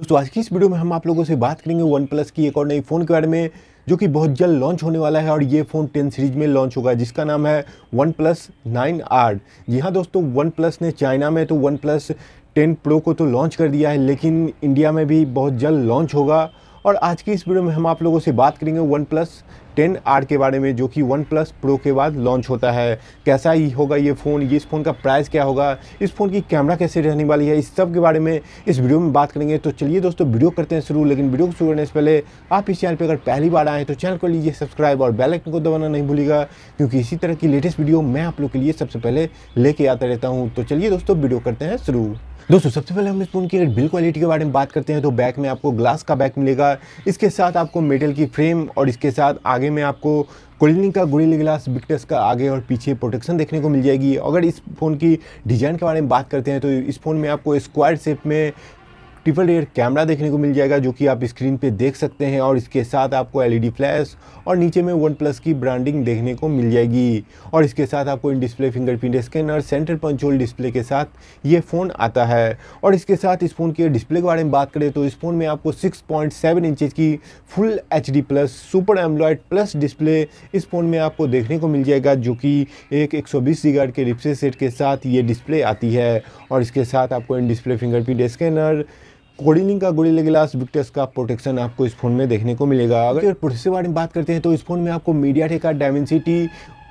दोस्तों आज की इस वीडियो में हम आप लोगों से बात करेंगे वन प्लस की एक और नई फ़ोन के बारे में जो कि बहुत जल्द लॉन्च होने वाला है और ये फ़ोन टेन सीरीज में लॉन्च होगा जिसका नाम है वन प्लस नाइन आर जी हाँ दोस्तों वन प्लस ने चाइना में तो वन प्लस टेन प्रो को तो लॉन्च कर दिया है लेकिन इंडिया में भी बहुत जल्द लॉन्च होगा और आज की इस वीडियो में हम आप लोगों से बात करेंगे वन प्लस टेन आर के बारे में जो कि वन प्लस प्रो के बाद लॉन्च होता है कैसा ही होगा ये फ़ोन ये इस फ़ोन का प्राइस क्या होगा इस फ़ोन की कैमरा कैसे रहने वाली है इस सब के बारे में इस वीडियो में बात करेंगे तो चलिए दोस्तों वीडियो करते हैं शुरू लेकिन वीडियो को शुरू करने से पहले आप इस चैनल पर अगर पहली बार आएँ तो चैनल को लीजिए सब्सक्राइब और बेलाइकन को दबाना नहीं भूलेगा क्योंकि इसी तरह की लेटेस्ट वीडियो मैं आप लोग के लिए सबसे पहले लेके आता रहता हूँ तो चलिए दोस्तों वीडियो करते हैं शुरू दोस्तों सबसे पहले हम इस फ़ोन की अगर बिल्ड क्वालिटी के बारे में बात करते हैं तो बैक में आपको ग्लास का बैक मिलेगा इसके साथ आपको मेटल की फ्रेम और इसके साथ आगे में आपको कोलिनिंग का गोरिल्ला ग्लास बिक्टस का आगे और पीछे प्रोटेक्शन देखने को मिल जाएगी अगर इस फ़ोन की डिज़ाइन के बारे में बात करते हैं तो इस फ़ोन में आपको स्क्वायर शेप में ट्रिपल एयर कैमरा देखने को मिल जाएगा जो कि आप स्क्रीन पे देख सकते हैं और इसके साथ आपको एलईडी फ्लैश e और नीचे में वन प्लस की ब्रांडिंग देखने को मिल जाएगी और इसके साथ आपको in display fingerprint scanner centre punch hole display के साथ ये फ़ोन आता है और इसके साथ इस फ़ोन के डिस्प्ले के बारे में बात करें तो इस फ़ोन में आपको सिक्स पॉइंट सेवन इंचज की full H D plus super AMOLED plus display इस फ़ोन में आपको देखने को मिल जाएगा जो कि एक एक सौ बीस के रिप्से सेट के साथ ये डिस्प्ले आती है और इसके साथ आपको इन डिस्प्ले फिंगरप्रिंट स्कैनर कोडिलिंग का गोरिल्ला ग्लास विक्टस का प्रोटेक्शन आपको इस फोन में देखने को मिलेगा अगर प्रोसेसर बारे में बात करते हैं तो इस फोन में आपको मीडिया टेक का डायमेंसिटी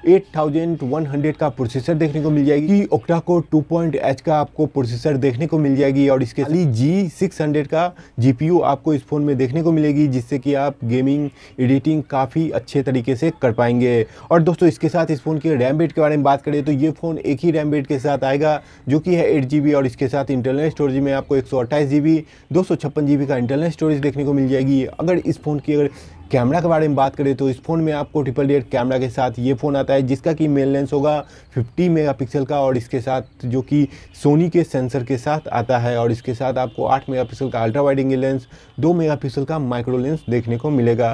8100 का प्रोसेसर देखने को मिल जाएगी ओक्टा को टू पॉइंट एच का आपको प्रोसेसर देखने को मिल जाएगी और इसके खाली जी सिक्स हंड्रेड का जी पी यू आपको इस फ़ोन में देखने को मिलेगी जिससे कि आप गेमिंग एडिटिंग काफ़ी अच्छे तरीके से कर पाएंगे और दोस्तों इसके साथ इस फ़ोन के रैम बेड के बारे में बात करें तो ये फ़ोन एक ही रैम बेड के साथ आएगा जो कि है एट जी बी और इसके साथ इंटरनल स्टोरेज में आपको एक सौ अट्ठाईस जी बी दो सौ छप्पन जी बी का इंटरनल स्टोरेज देखने को मिल जाएगी अगर इस फ़ोन की अगर कैमरा के बारे में बात करें तो इस फ़ोन में आपको ट्रिपल डेट कैमरा के साथ ये फ़ोन आता है जिसका कि मेन लेंस होगा 50 मेगापिक्सल का और इसके साथ जो कि सोनी के सेंसर के साथ आता है और इसके साथ आपको 8 मेगापिक्सल का अल्ट्रा वाइडिंग लेंस 2 मेगापिक्सल का माइक्रो लेंस देखने को मिलेगा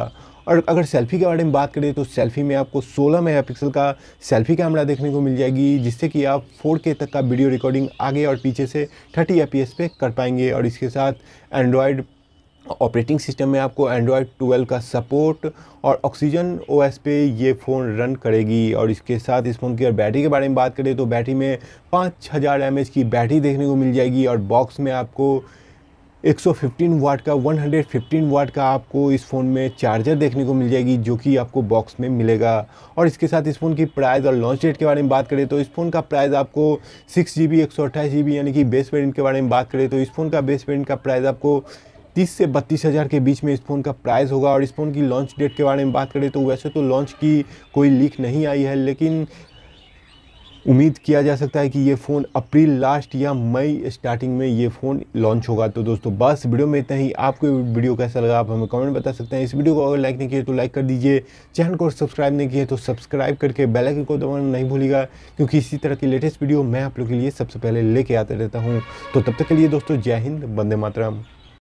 और अगर सेल्फ़ी के बारे में बात करें तो सेल्फ़ी में आपको 16 मेगापिक्सल का सेल्फ़ी कैमरा देखने को मिल जाएगी जिससे कि आप 4K तक का वीडियो रिकॉर्डिंग आगे और पीछे से 30 एफ पे कर पाएंगे और इसके साथ एंड्रॉयड ऑपरेटिंग सिस्टम में आपको एंड्रॉयड 12 का सपोर्ट और ऑक्सीजन ओएस पे ये फ़ोन रन करेगी और इसके साथ इस फ़ोन की और बैटरी के बारे में बात करें तो बैटरी में पाँच हज़ार एम की बैटरी देखने को मिल जाएगी और बॉक्स में आपको 115 वाट का 115 वाट का आपको इस फ़ोन में चार्जर देखने को मिल जाएगी जो कि आपको बॉक्स में मिलेगा और इसके साथ इस फ़ोन की प्राइस और लॉन्च डेट के बारे में बात करें तो इस फ़ोन का प्राइस आपको सिक्स जी बी यानी कि बेस पेरेंट के बारे में बात करें तो इस फ़ोन का बेस पेरेंट का प्राइस आपको तीस से बत्तीस हज़ार के बीच में इस फ़ोन का प्राइस होगा और इस फ़ोन की लॉन्च डेट के बारे में बात करें तो वैसे तो लॉन्च की कोई लीक नहीं आई है लेकिन उम्मीद किया जा सकता है कि ये फ़ोन अप्रैल लास्ट या मई स्टार्टिंग में ये फ़ोन लॉन्च होगा तो दोस्तों बस वीडियो में इतना ही आपको वीडियो कैसा लगा आप हमें कमेंट बता सकते हैं इस वीडियो को अगर लाइक नहीं किया तो लाइक कर दीजिए चैनल को सब्सक्राइब नहीं किया तो सब्सक्राइब करके बेल आइकन को दबाना नहीं भूलिएगा क्योंकि इसी तरह की लेटेस्ट वीडियो मैं आप लोग के लिए सबसे पहले लेके आते रहता हूँ तो तब तक के लिए दोस्तों जय हिंद बंदे मातरम